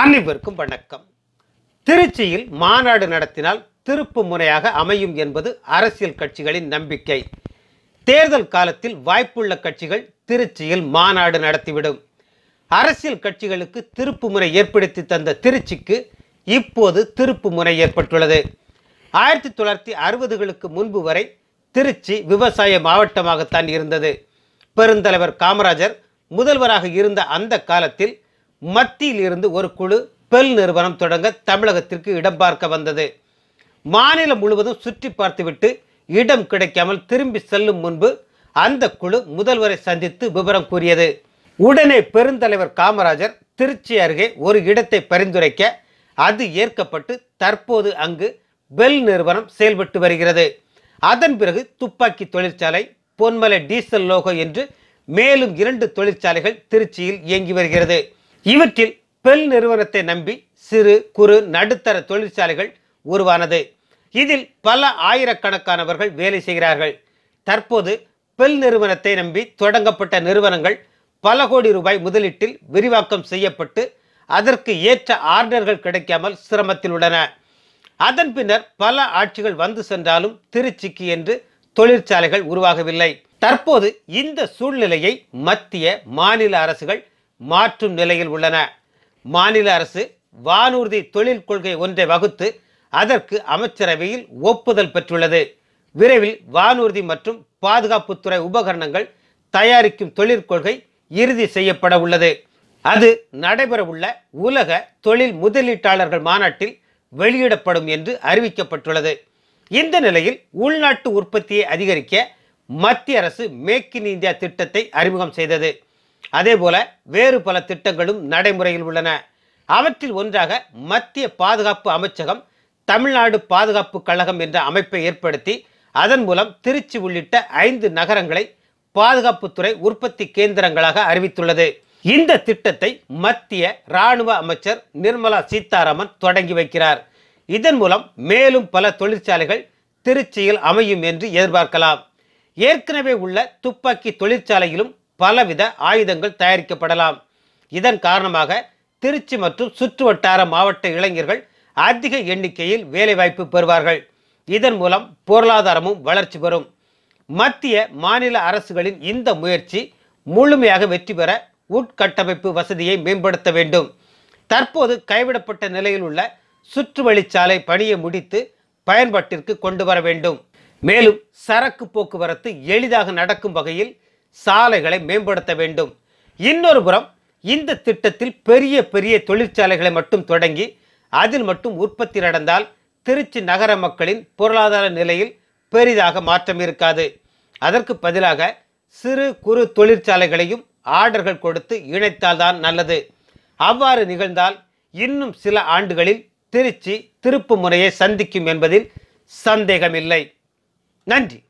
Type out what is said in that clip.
அனைவருக்கும் வணக்கம் திருச்சியில் மாநாடு நடத்தினால் திருப்பு முறையாக அமையும் என்பது அரசியல் கட்சிகளின் நம்பிக்கை தேர்தல் காலத்தில் வாய்ப்புள்ள கட்சிகள் திருச்சியில் மாநாடு நடத்திவிடும் அரசியல் கட்சிகளுக்கு திருப்பு முறை ஏற்படுத்தி தந்த திருச்சிக்கு இப்போது திருப்பு முறை ஏற்பட்டுள்ளது ஆயிரத்தி தொள்ளாயிரத்தி அறுபதுகளுக்கு முன்பு வரை திருச்சி விவசாய மாவட்டமாகத்தான் இருந்தது பெருந்தலைவர் காமராஜர் முதல்வராக இருந்த அந்த காலத்தில் மத்தியில் இருந்து ஒரு குழு பெல் நிறுவனம் தொடங்க தமிழகத்திற்கு இடம் பார்க்க வந்தது மாநிலம் முழுவதும் சுற்றி பார்த்துவிட்டு இடம் கிடைக்காமல் திரும்பி செல்லும் முன்பு அந்த குழு முதல்வரை சந்தித்து விவரம் கூறியது உடனே பெருந்தலைவர் காமராஜர் திருச்சி அருகே ஒரு இடத்தை பரிந்துரைக்க அது ஏற்கப்பட்டு தற்போது அங்கு பெல் நிறுவனம் செயல்பட்டு வருகிறது அதன் பிறகு துப்பாக்கி தொழிற்சாலை பொன்மலை டீசல் லோகோ என்று மேலும் இரண்டு தொழிற்சாலைகள் திருச்சியில் இயங்கி வருகிறது இவற்றில் பெல் நிறுவனத்தை நம்பி சிறு குறு நடுத்தர தொழிற்சாலைகள் உருவானது இதில் பல ஆயிரக்கணக்கானவர்கள் வேலை செய்கிறார்கள் தற்போது பெல் நிறுவனத்தை நம்பி தொடங்கப்பட்ட நிறுவனங்கள் பல கோடி ரூபாய் முதலீட்டில் விரிவாக்கம் செய்யப்பட்டு அதற்கு ஏற்ற ஆர்டர்கள் கிடைக்காமல் சிரமத்தில் உள்ளன அதன் பின்னர் பல ஆட்சிகள் வந்து சென்றாலும் திருச்சிக்கு என்று தொழிற்சாலைகள் உருவாகவில்லை தற்போது இந்த சூழ்நிலையை மத்திய மாநில அரசுகள் மாற்றும் நிலையில் உள்ளன மாநில அரசு வானூர்தி தொழில் கொள்கை ஒன்றை வகுத்து அதற்கு அமைச்சரவையில் ஒப்புதல் பெற்றுள்ளது விரைவில் வானூர்தி மற்றும் பாதுகாப்புத்துறை உபகரணங்கள் தயாரிக்கும் தொழிற்கொள்கை இறுதி செய்யப்பட உள்ளது அது நடைபெறவுள்ள உலக தொழில் முதலீட்டாளர்கள் மாநாட்டில் வெளியிடப்படும் என்று அறிவிக்கப்பட்டுள்ளது இந்த நிலையில் உள்நாட்டு உற்பத்தியை அதிகரிக்க மத்திய அரசு மேக் இன் இந்தியா திட்டத்தை அறிமுகம் செய்தது அதே போல வேறு பல திட்டங்களும் நடைமுறையில் உள்ளன அவற்றில் ஒன்றாக மத்திய பாதுகாப்பு அமைச்சகம் தமிழ்நாடு பாதுகாப்பு கழகம் என்ற அமைப்பை ஏற்படுத்தி அதன் மூலம் திருச்சி உள்ளிட்ட ஐந்து நகரங்களை பாதுகாப்புத்துறை உற்பத்தி கேந்திரங்களாக அறிவித்துள்ளது இந்த திட்டத்தை மத்திய இராணுவ அமைச்சர் நிர்மலா சீதாராமன் தொடங்கி வைக்கிறார் இதன் மூலம் மேலும் பல தொழிற்சாலைகள் திருச்சியில் அமையும் என்று எதிர்பார்க்கலாம் ஏற்கனவே உள்ள துப்பாக்கி தொழிற்சாலையிலும் பலவித ஆயுதங்கள் தயாரிக்கப்படலாம் இதன் காரணமாக திருச்சி மற்றும் சுற்றுவட்டார மாவட்ட இளைஞர்கள் அதிக எண்ணிக்கையில் வேலைவாய்ப்பு பெறுவார்கள் இதன் மூலம் பொருளாதாரமும் வளர்ச்சி பெறும் மத்திய மாநில அரசுகளின் இந்த முயற்சி முழுமையாக வெற்றி பெற உட்கட்டமைப்பு வசதியை மேம்படுத்த வேண்டும் தற்போது கைவிடப்பட்ட நிலையில் உள்ள சுற்றுவழிச்சாலை பணியை முடித்து பயன்பாட்டிற்கு கொண்டு வர வேண்டும் மேலும் சரக்கு போக்குவரத்து எளிதாக நடக்கும் வகையில் சாலைகளை மேம்படுத்த வேண்டும் இன்னொரு புறம் இந்த திட்டத்தில் பெரிய பெரிய தொழிற்சாலைகளை மட்டும் தொடங்கி அதில் மட்டும் உற்பத்தி நடந்தால் திருச்சி நகர மக்களின் பொருளாதார நிலையில் பெரிதாக மாற்றம் இருக்காது அதற்கு பதிலாக சிறு குறு தொழிற்சாலைகளையும் ஆர்டர்கள் கொடுத்து இணைத்தால்தான் நல்லது அவ்வாறு நிகழ்ந்தால் இன்னும் சில ஆண்டுகளில் திருச்சி திருப்பு முறையை சந்திக்கும் என்பதில் சந்தேகமில்லை நன்றி